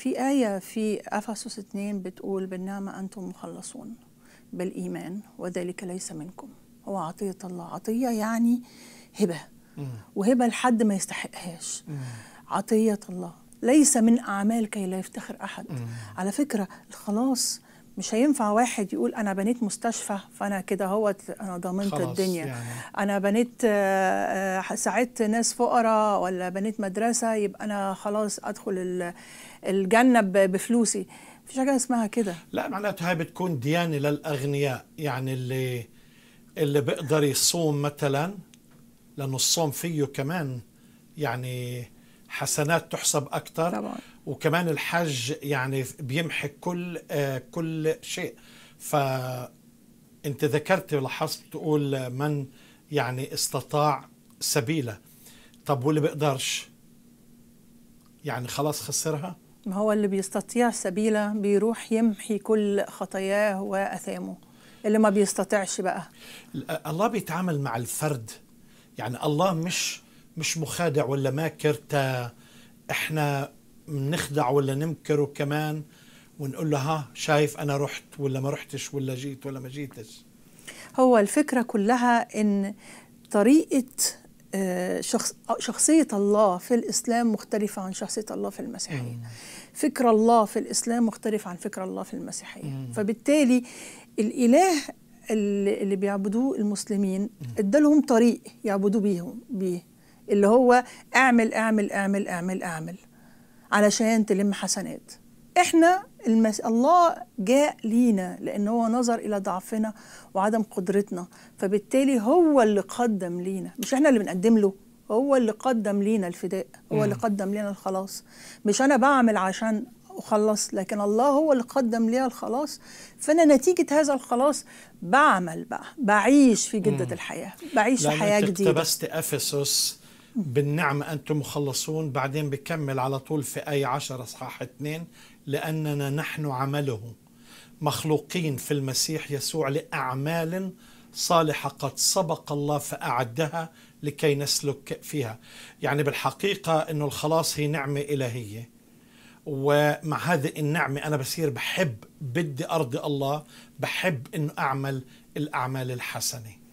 في آية في أفسس 2 بتقول بالنعمة أنتم مخلصون بالإيمان وذلك ليس منكم هو عطية الله عطية يعني هبة وهبة لحد ما يستحقهاش عطية الله ليس من أعمال كي لا يفتخر أحد على فكرة الخلاص مش هينفع واحد يقول انا بنيت مستشفى فانا كده هو انا ضمنت الدنيا يعني. انا بنيت آه، آه، ساعدت ناس فقراء ولا بنيت مدرسه يبقى انا خلاص ادخل الجنه بفلوسي مفيش حاجه اسمها كده لا معناتها هاي بتكون ديانه للاغنياء يعني اللي اللي بيقدر يصوم مثلا لانه الصوم فيه كمان يعني حسنات تحسب اكثر طبعا. وكمان الحج يعني بيمحي كل آه كل شيء ف انت ذكرت لاحظت تقول من يعني استطاع سبيله طب واللي بيقدرش يعني خلاص خسرها ما هو اللي بيستطيع سبيله بيروح يمحي كل خطاياه واثامه اللي ما بيستطيعش بقى الله بيتعامل مع الفرد يعني الله مش مش مخادع ولا ماكر تا احنا بنخدع ولا نمكره كمان ونقول له ها شايف انا رحت ولا ما رحتش ولا جيت ولا ما جيتش هو الفكره كلها ان طريقه آه، شخص شخصية الله في الإسلام مختلفة عن شخصية الله في المسيحية مم. فكر الله في الإسلام مختلف عن فكر الله في المسيحية مم. فبالتالي الإله اللي بيعبدوه المسلمين ادالهم طريق يعبدوا بيهم بيه اللي هو اعمل اعمل اعمل اعمل اعمل علشان تلم حسنات احنا المس... الله جاء لينا لان هو نظر الى ضعفنا وعدم قدرتنا فبالتالي هو اللي قدم لينا مش احنا اللي بنقدم له هو اللي قدم لينا الفداء هو اللي قدم لينا الخلاص مش انا بعمل عشان اخلص لكن الله هو اللي قدم لي الخلاص فانا نتيجه هذا الخلاص بعمل بقى بعيش في جده الحياه بعيش في حياه جديده اقتبست افسس بالنعمة أنتم مخلصون بعدين بكمل على طول في آية 10 أصحاح 2 لأننا نحن عمله مخلوقين في المسيح يسوع لأعمال صالحة قد سبق الله فأعدها لكي نسلك فيها يعني بالحقيقة أنه الخلاص هي نعمة إلهية ومع هذه النعمة أنا بصير بحب بدي أرضي الله بحب أنه أعمل الأعمال الحسنة